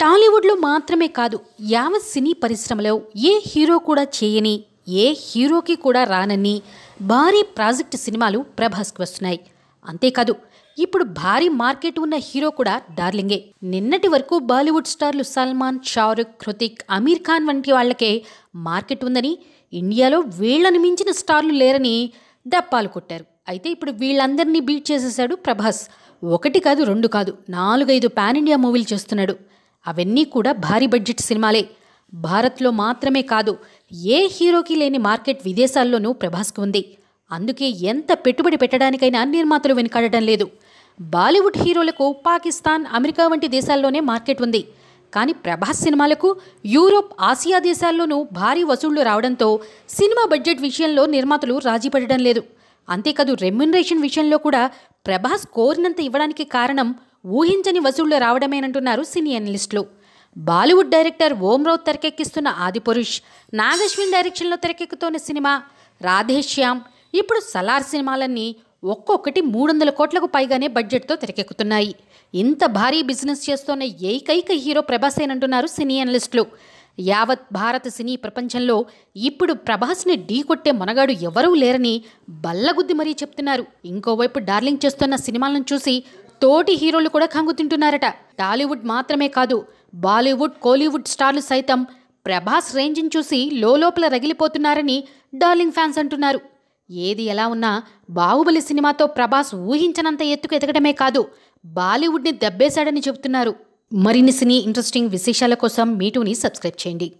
టాలీవుడ్లో మాత్రమే కాదు యావ సినీ పరిశ్రమలో ఏ హీరో కూడా చేయని ఏ హీరోకి కూడా రానని భారీ ప్రాజెక్ట్ సినిమాలు ప్రభాస్కి వస్తున్నాయి అంతేకాదు ఇప్పుడు భారీ మార్కెట్ ఉన్న హీరో కూడా డార్లింగే నిన్నటి వరకు బాలీవుడ్ స్టార్లు సల్మాన్ షారుఖ్ హృతిక్ అమీర్ ఖాన్ వంటి వాళ్ళకే మార్కెట్ ఉందని ఇండియాలో వీళ్లను మించిన స్టార్లు లేరని దప్పాలు కొట్టారు అయితే ఇప్పుడు వీళ్ళందరినీ బీట్ చేసేశాడు ప్రభాస్ ఒకటి కాదు రెండు కాదు నాలుగైదు పాన్ ఇండియా మూవీలు చేస్తున్నాడు అవన్నీ కూడా భారీ బడ్జెట్ సినిమాలే భారత్లో మాత్రమే కాదు ఏ హీరోకి లేని మార్కెట్ విదేశాల్లోనూ ప్రభాస్కు ఉంది అందుకే ఎంత పెట్టుబడి పెట్టడానికైనా నిర్మాతలు వెనుకాడటం లేదు బాలీవుడ్ హీరోలకు పాకిస్తాన్ అమెరికా వంటి దేశాల్లోనే మార్కెట్ ఉంది కానీ ప్రభాస్ సినిమాలకు యూరోప్ ఆసియా దేశాల్లోనూ భారీ వసూళ్లు రావడంతో సినిమా బడ్జెట్ విషయంలో నిర్మాతలు రాజీ పడడం లేదు అంతేకాదు రెమ్యునరేషన్ విషయంలో కూడా ప్రభాస్ కోరినంత ఇవ్వడానికి కారణం ఊహించని వసూళ్లు రావడమేనంటున్నారు సినీ అనలిస్టులు బాలీవుడ్ డైరెక్టర్ ఓం రౌత్ తెరకెక్కిస్తున్న ఆదిపురుష్ నాగశ్విన్ డైరెక్షన్లో తెరకెక్కుతోన్న సినిమా రాధేశ్యామ్ ఇప్పుడు సలార్ సినిమాలన్నీ ఒక్కొక్కటి మూడు వందల కోట్లకు పైగానే బడ్జెట్తో తెరకెక్కుతున్నాయి ఇంత భారీ బిజినెస్ చేస్తున్న ఏకైక హీరో ప్రభాసేనంటున్నారు సినీ అనలిస్టులు యావత్ భారత సినీ ప్రపంచంలో ఇప్పుడు ప్రభాస్ని ఢీకొట్టే మనగాడు ఎవరూ లేరని బల్లగుద్ది మరీ చెప్తున్నారు ఇంకోవైపు డార్లింగ్ చేస్తున్న సినిమాలను చూసి తోటి హీరోలు కూడా కంగు తింటున్నారట టాలీవుడ్ మాత్రమే కాదు బాలీవుడ్ కోలీవుడ్ స్టార్లు సైతం ప్రభాస్ రేంజ్ని చూసి లోపల రగిలిపోతున్నారని డార్లింగ్ ఫ్యాన్స్ అంటున్నారు ఏది ఎలా ఉన్నా బాహుబలి సినిమాతో ప్రభాస్ ఊహించనంత ఎత్తుకు ఎదగడమే కాదు బాలీవుడ్ని దెబ్బేశాడని చెబుతున్నారు మరిన్ని సినీ ఇంట్రెస్టింగ్ విశేషాల కోసం మీటూని సబ్స్క్రైబ్ చేయండి